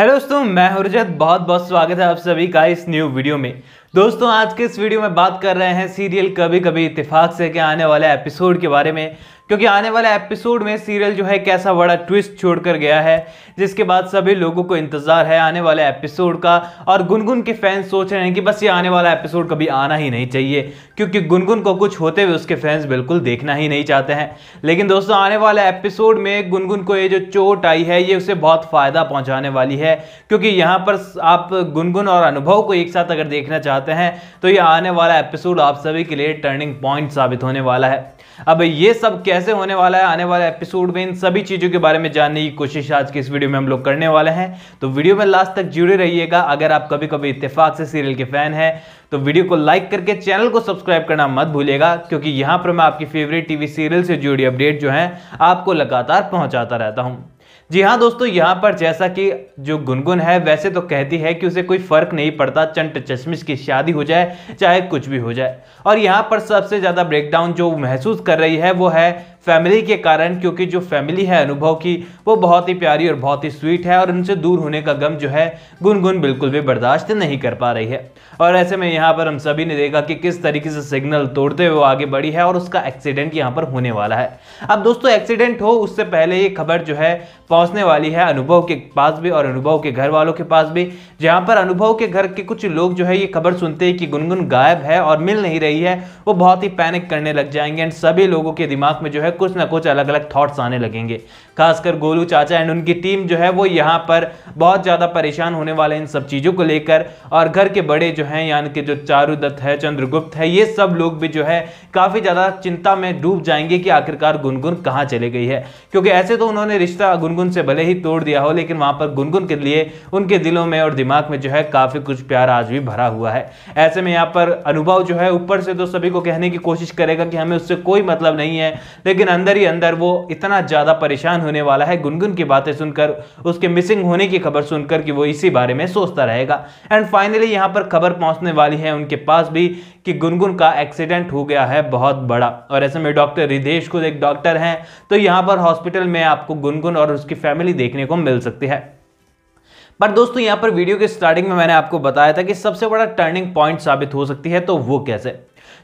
hello दोस्तों मैं हरजत बहुत बहुत स्वागत है आप सभी का इस न्यू वीडियो में दोस्तों आज के इस वीडियो में बात कर रहे हैं सीरियल कभी कभी इतफाक़ से के आने वाले एपिसोड के बारे में क्योंकि आने वाला एपिसोड में सीरियल जो है कैसा बड़ा ट्विस्ट छोड़ कर गया है जिसके बाद सभी लोगों को इंतजार है आने वाले एपिसोड का और गुनगुन के फैंस सोच रहे हैं कि बस ये आने वाला एपिसोड कभी आना ही नहीं चाहिए क्योंकि गुनगुन को कुछ होते हुए उसके फैंस बिल्कुल देखना ही नहीं चाहते हैं लेकिन दोस्तों आने वाले एपिसोड में गुनगुन को ये जो चोट आई है ये उसे बहुत फ़ायदा पहुंचाने वाली है क्योंकि यहाँ पर आप गुनगुन और अनुभव को एक साथ अगर देखना चाहते हैं तो ये आने वाला एपिसोड आप सभी के लिए टर्निंग पॉइंट साबित होने वाला है अब ये सब कैसे कैसे होने वाला है आने वाले एपिसोड में इन सभी चीज़ों के बारे में जानने की कोशिश आज की इस वीडियो में हम लोग करने वाले हैं तो वीडियो में लास्ट तक जुड़े रहिएगा अगर आप कभी कभी इत्तेफाक से सीरियल के फैन हैं तो वीडियो को लाइक करके चैनल को सब्सक्राइब करना मत भूलिएगा क्योंकि यहाँ पर मैं आपकी फेवरेट टीवी सीरियल से जुड़ी अपडेट जो है आपको लगातार पहुँचाता रहता हूँ जी हाँ दोस्तों यहाँ पर जैसा कि जो गुनगुन है वैसे तो कहती है कि उसे कोई फर्क नहीं पड़ता चंट चश्मिश की शादी हो जाए चाहे कुछ भी हो जाए और यहाँ पर सबसे ज़्यादा ब्रेकडाउन जो महसूस कर रही है वो है फैमिली के कारण क्योंकि जो फैमिली है अनुभव की वो बहुत ही प्यारी और बहुत ही स्वीट है और उनसे दूर होने का गम जो है गुनगुन बिल्कुल भी बर्दाश्त नहीं कर पा रही है और ऐसे में यहाँ पर हम सभी ने देखा कि किस तरीके से सिग्नल तोड़ते हुए वो आगे बढ़ी है और उसका एक्सीडेंट यहाँ पर होने वाला है अब दोस्तों एक्सीडेंट हो उससे पहले ये खबर जो है पहुँचने वाली है अनुभव के पास भी और अनुभव के घर वालों के पास भी जहाँ पर अनुभव के घर के कुछ लोग जो है ये खबर सुनते हैं कि गुनगुन गायब है और मिल नहीं रही है वो बहुत ही पैनिक करने लग जाएंगे एंड सभी लोगों के दिमाग में जो है में कुछ ना कुछ अलग अलग थॉट्स आने लगेंगे खासकर गोलू चाचा एंड उनकी टीम जो है वो यहाँ पर बहुत ज़्यादा परेशान होने वाले इन सब चीज़ों को लेकर और घर के बड़े जो हैं यानी कि जो चारुदत्त है चंद्रगुप्त है ये सब लोग भी जो है काफ़ी ज़्यादा चिंता में डूब जाएंगे कि आखिरकार गुनगुन कहाँ चले गई है क्योंकि ऐसे तो उन्होंने रिश्ता गुनगुन से भले ही तोड़ दिया हो लेकिन वहाँ पर गुनगुन के लिए उनके दिलों में और दिमाग में जो है काफ़ी कुछ प्यार आज भी भरा हुआ है ऐसे में यहाँ पर अनुभव जो है ऊपर से तो सभी को कहने की कोशिश करेगा कि हमें उससे कोई मतलब नहीं है लेकिन लेकिन अंदर ही अंदर वो इतना ज़्यादा परेशान होने वाला है गुनगुन की बातें सुनकर उसके मिसिंग होने की खबर सुनकर कि वो इसी बारे में सोचता रहेगा एंड फाइनली यहाँ पर खबर पहुँचने वाली है उनके पास भी कि गुनगुन का एक्सीडेंट हो गया है बहुत बड़ा और ऐसे में डॉक्टर रिदेश खुद एक डॉक्टर हैं तो यहाँ पर हॉस्पिटल में आपको गुनगुन और उसकी फैमिली देखने को मिल सकती है पर दोस्तों यहाँ पर वीडियो के स्टार्टिंग में मैंने आपको बताया था कि सबसे बड़ा टर्निंग पॉइंट साबित हो सकती है तो वो कैसे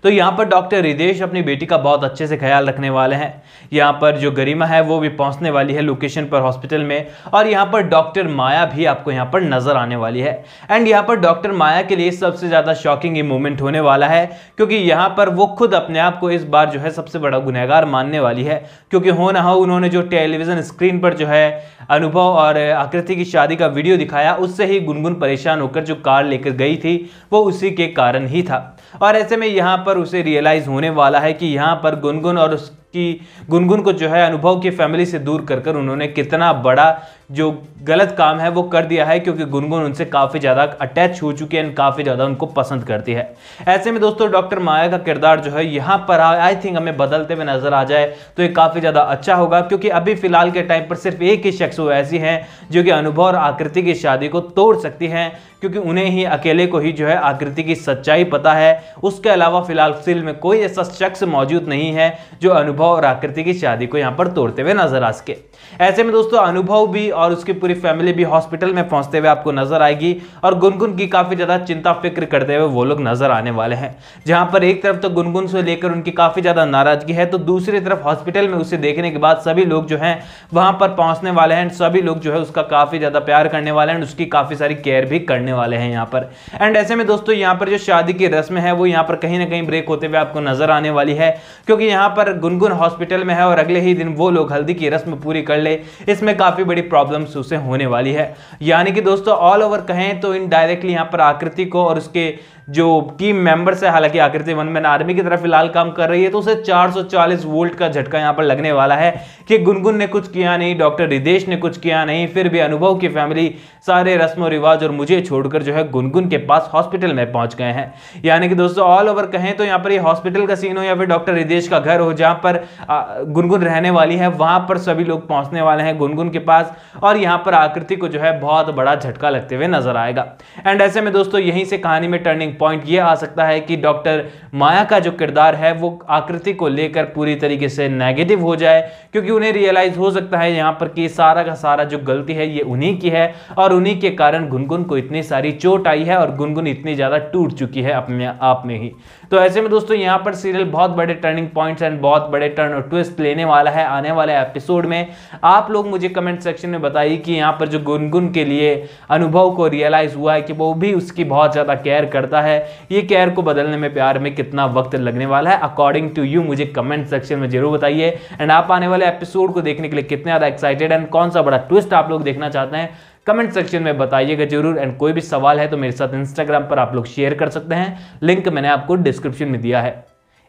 तो यहाँ पर डॉक्टर रिदेश अपनी बेटी का बहुत अच्छे से ख्याल रखने वाले हैं यहाँ पर जो गरिमा है वो भी पहुँचने वाली है लोकेशन पर हॉस्पिटल में और यहाँ पर डॉक्टर माया भी आपको यहाँ पर नज़र आने वाली है एंड यहाँ पर डॉक्टर माया के लिए सबसे ज़्यादा शॉकिंग मोमेंट होने वाला है क्योंकि यहाँ पर वो खुद अपने आप को इस बार जो है सबसे बड़ा गुनहगार मानने वाली है क्योंकि हो ना हो उन्होंने जो टेलीविज़न स्क्रीन पर जो है अनुभव और आकृति की शादी का वीडियो दिखाया उससे ही गुनगुन परेशान होकर जो कार लेकर गई थी वो उसी के कारण ही था और ऐसे में यहाँ यहाँ पर उसे रियलाइज़ होने वाला है कि यहाँ पर गुनगुन और उस कि गुनगुन को जो है अनुभव की फैमिली से दूर कर कर उन्होंने कितना बड़ा जो गलत काम है वो कर दिया है क्योंकि गुनगुन उनसे काफ़ी ज़्यादा अटैच हो चुकी है काफ़ी ज़्यादा उनको पसंद करती है ऐसे में दोस्तों डॉक्टर माया का किरदार जो है यहाँ पर आई थिंक हमें बदलते हुए नज़र आ जाए तो ये काफ़ी ज़्यादा अच्छा होगा क्योंकि अभी फ़िलहाल के टाइम पर सिर्फ एक ही शख्स वो ऐसी हैं जो कि अनुभव और आकृति की शादी को तोड़ सकती हैं क्योंकि उन्हें ही अकेले को ही जो है आकृति की सच्चाई पता है उसके अलावा फिलहाल फिल्म में कोई ऐसा शख्स मौजूद नहीं है जो अनुभव अनुभव और आकृति की शादी को यहाँ पर तोड़ते हुए नजर आ सके ऐसे में दोस्तों अनुभव भी और उसकी पूरी फैमिली भी हॉस्पिटल में पहुंचते हुए आपको नजर आएगी और गुनगुन की काफ़ी ज़्यादा चिंता फिक्र करते हुए वो लोग नजर आने वाले हैं जहां पर एक तरफ तो गुनगुन से लेकर उनकी काफ़ी ज़्यादा नाराजगी है तो दूसरी तरफ हॉस्पिटल में उसे देखने के बाद सभी लोग जो है वहां पर पहुंचने वाले हैं सभी लोग जो है उसका काफ़ी ज़्यादा प्यार करने वाले हैं उसकी काफ़ी सारी केयर भी करने वाले हैं यहाँ पर एंड ऐसे में दोस्तों यहाँ पर जो शादी की रस्म है वो यहाँ पर कहीं ना कहीं ब्रेक होते हुए आपको नजर आने वाली है क्योंकि यहाँ पर गुनगुन शगुन हॉस्पिटल में है और अगले ही दिन वो लोग हल्दी की रस्म पूरी कर ले इसमें काफ़ी बड़ी प्रॉब्लम्स उसे होने वाली है यानी कि दोस्तों ऑल ओवर कहें तो इनडायरेक्टली यहाँ पर आकृति को और उसके जो टीम मेंबर्स है हालांकि आकृति वन मैन आर्मी की तरफ फिलहाल काम कर रही है तो उसे 440 वोल्ट का झटका यहां पर लगने वाला है कि गुनगुन ने कुछ किया नहीं डॉक्टर रिदेश ने कुछ किया नहीं फिर भी अनुभव की फैमिली सारे रस्म और रिवाज और मुझे छोड़कर जो है गुनगुन के पास हॉस्पिटल में पहुंच गए हैं यानी कि दोस्तों ऑल ओवर कहें तो यहाँ पर ये हॉस्पिटल का सीन हो या फिर डॉक्टर रिदेश का घर हो जहाँ पर पर गुनगुन रहने वाली है वहां पर सभी लोग पहुंचने वाले हैं गुनगुन के पास और यहां पर आकृति को जो है बहुत बड़ा झटका लगते हुए नजर आएगा एंड ऐसे में दोस्तों यहीं से कहानी में टर्निंग पॉइंट ये आ सकता है कि डॉक्टर माया का जो किरदार है वो आकृति को लेकर पूरी तरीके से नेगेटिव हो जाए क्योंकि उन्हें रियलाइज हो सकता है यहाँ पर कि सारा का सारा जो गलती है ये उन्हीं की है और उन्हीं के कारण गुनगुन को इतनी सारी चोट आई है और गुनगुन इतनी ज़्यादा टूट चुकी है अपने आप में ही तो ऐसे में दोस्तों यहाँ पर सीरियल बहुत बड़े टर्निंग पॉइंट्स एंड बहुत बड़े बड़े टर्न और ट्विस्ट लेने वाला है आने वाले एपिसोड में आप लोग मुझे कमेंट सेक्शन में बताइए कि यहाँ पर जो गुनगुन के लिए अनुभव को रियलाइज़ हुआ है कि वो भी उसकी बहुत ज़्यादा केयर करता है ये केयर को बदलने में प्यार में कितना वक्त लगने वाला है अकॉर्डिंग टू यू मुझे कमेंट सेक्शन में जरूर बताइए एंड आप आने वाले एपिसोड को देखने के लिए कितने ज़्यादा एक्साइटेड एंड कौन सा बड़ा ट्विस्ट आप लोग देखना चाहते हैं कमेंट सेक्शन में बताइएगा जरूर एंड कोई भी सवाल है तो मेरे साथ इंस्टाग्राम पर आप लोग शेयर कर सकते हैं लिंक मैंने आपको डिस्क्रिप्शन में दिया है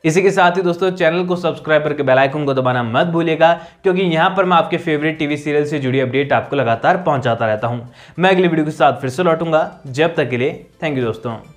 इसी के साथ ही दोस्तों चैनल को सब्सक्राइब करके बेल आइकन को दबाना मत भूलिएगा क्योंकि यहाँ पर मैं आपके फेवरेट टीवी सीरियल से जुड़ी अपडेट आपको लगातार पहुंचाता रहता हूँ मैं अगले वीडियो के साथ फिर से लौटूंगा जब तक के लिए थैंक यू दोस्तों